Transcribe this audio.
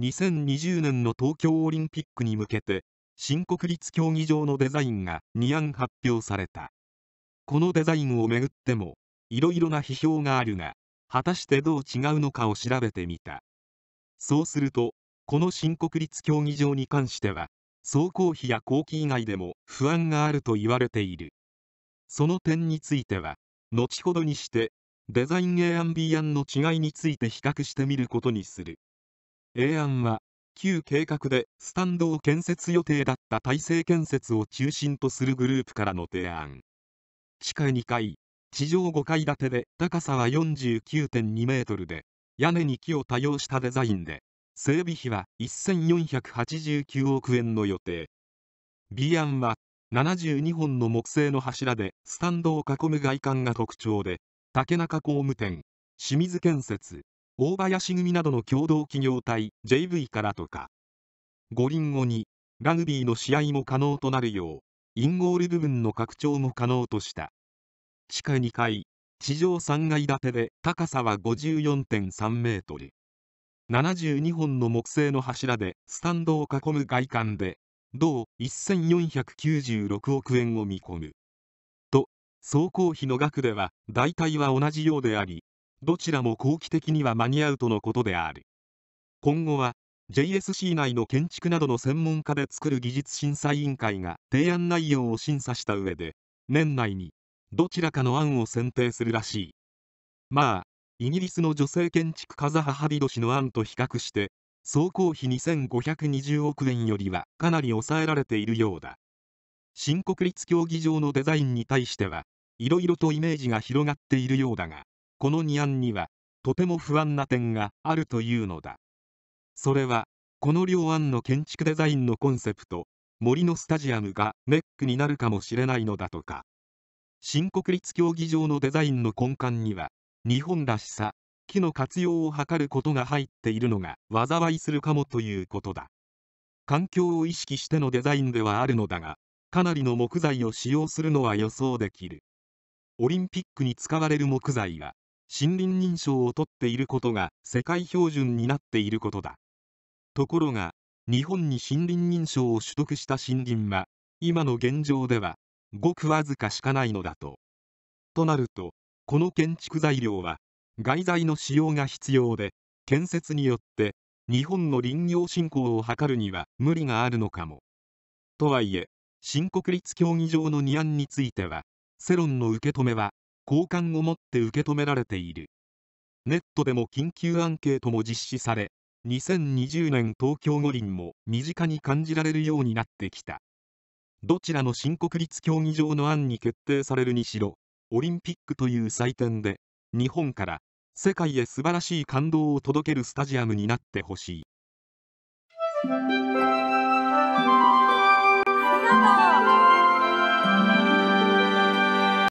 2020年の東京オリンピックに向けて新国立競技場のデザインが2案発表されたこのデザインをめぐってもいろいろな批評があるが果たしてどう違うのかを調べてみたそうするとこの新国立競技場に関しては総工費や工期以外でも不安があると言われているその点については後ほどにしてデザイン A& B& の違いについて比較してみることにする A 案は旧計画でスタンドを建設予定だった大成建設を中心とするグループからの提案地下2階地上5階建てで高さは49.2メートルで屋根に木を多用したデザインで整備費は1489億円の予定 B 案は72本の木製の柱でスタンドを囲む外観が特徴で竹中工務店清水建設大林組などの共同企業体 JV からとか五輪後にラグビーの試合も可能となるようインゴール部分の拡張も可能とした地下2階地上3階建てで高さは54.3メートル72本の木製の柱でスタンドを囲む外観で同1496億円を見込むと総工費の額では大体は同じようでありどちらも後期的には間に合うとのことである今後は JSC 内の建築などの専門家で作る技術審査委員会が提案内容を審査した上で年内にどちらかの案を選定するらしいまあイギリスの女性建築風ザハ・ハディド氏の案と比較して総工費2520億円よりはかなり抑えられているようだ新国立競技場のデザインに対してはいろいろとイメージが広がっているようだがこの2案にはとても不安な点があるというのだそれはこの両案の建築デザインのコンセプト森のスタジアムがネックになるかもしれないのだとか新国立競技場のデザインの根幹には日本らしさ木の活用を図ることが入っているのが災いするかもということだ環境を意識してのデザインではあるのだがかなりの木材を使用するのは予想できるオリンピックに使われる木材は森林認証を取っていることが世界標準になっていることだところが日本に森林認証を取得した森林は今の現状ではごくわずかしかないのだととなるとこの建築材料は外材の使用が必要で建設によって日本の林業振興を図るには無理があるのかもとはいえ新国立競技場の2案については世論の受け止めは好感を持って受け止められているネットでも緊急アンケートも実施され2020年東京五輪も身近に感じられるようになってきたどちらの新国立競技場の案に決定されるにしろオリンピックという祭典で日本から世界へ素晴らしい感動を届けるスタジアムになってほしい